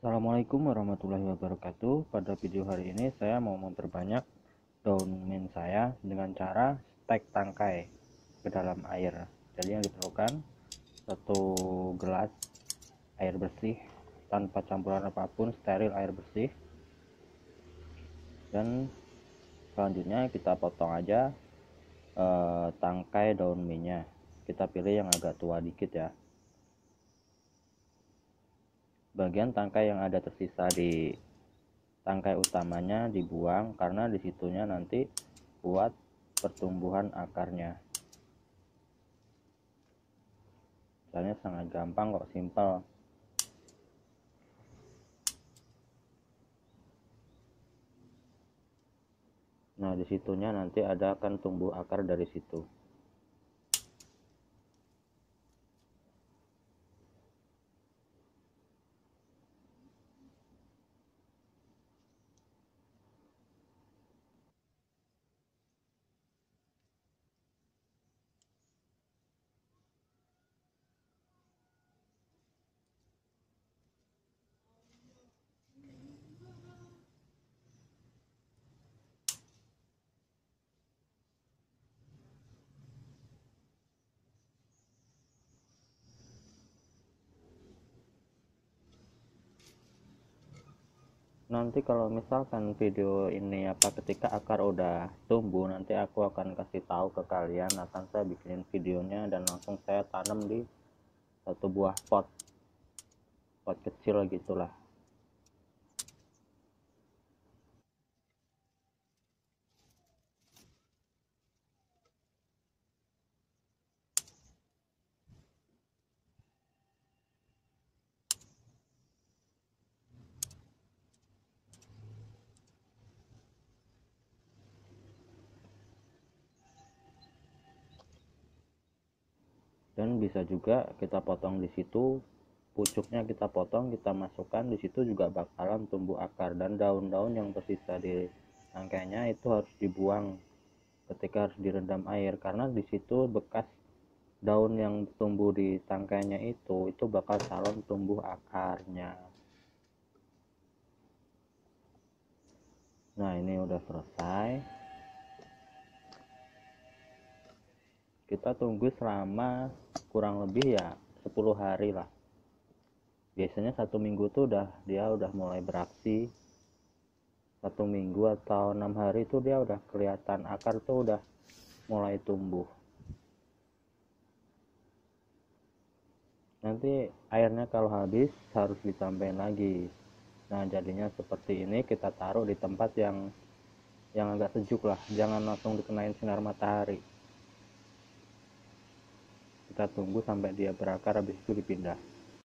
Assalamualaikum warahmatullahi wabarakatuh Pada video hari ini saya mau memperbanyak daun mint saya dengan cara stek tangkai ke dalam air Jadi yang diperlukan satu gelas air bersih tanpa campuran apapun steril air bersih dan selanjutnya kita potong aja eh, tangkai daun mintnya. kita pilih yang agak tua dikit ya bagian tangkai yang ada tersisa di tangkai utamanya dibuang karena disitunya nanti buat pertumbuhan akarnya. Caranya sangat gampang kok, simple. Nah, disitunya nanti ada akan tumbuh akar dari situ. nanti kalau misalkan video ini apa ketika akar udah tumbuh nanti aku akan kasih tahu ke kalian akan saya bikinin videonya dan langsung saya tanam di satu buah pot pot kecil gitulah dan bisa juga kita potong di situ pucuknya kita potong kita masukkan di situ juga bakalan tumbuh akar dan daun-daun yang tersisa di tangkainya itu harus dibuang ketika harus direndam air karena di situ bekas daun yang tumbuh di tangkainya itu itu bakal calon tumbuh akarnya nah ini udah selesai kita tunggu selama kurang lebih ya 10 hari lah biasanya satu minggu tuh udah dia udah mulai beraksi satu minggu atau enam hari itu dia udah kelihatan akar tuh udah mulai tumbuh nanti airnya kalau habis harus ditambahin lagi nah jadinya seperti ini kita taruh di tempat yang yang agak sejuk lah jangan langsung dikenain sinar matahari kita tunggu sampai dia berakar habis itu dipindah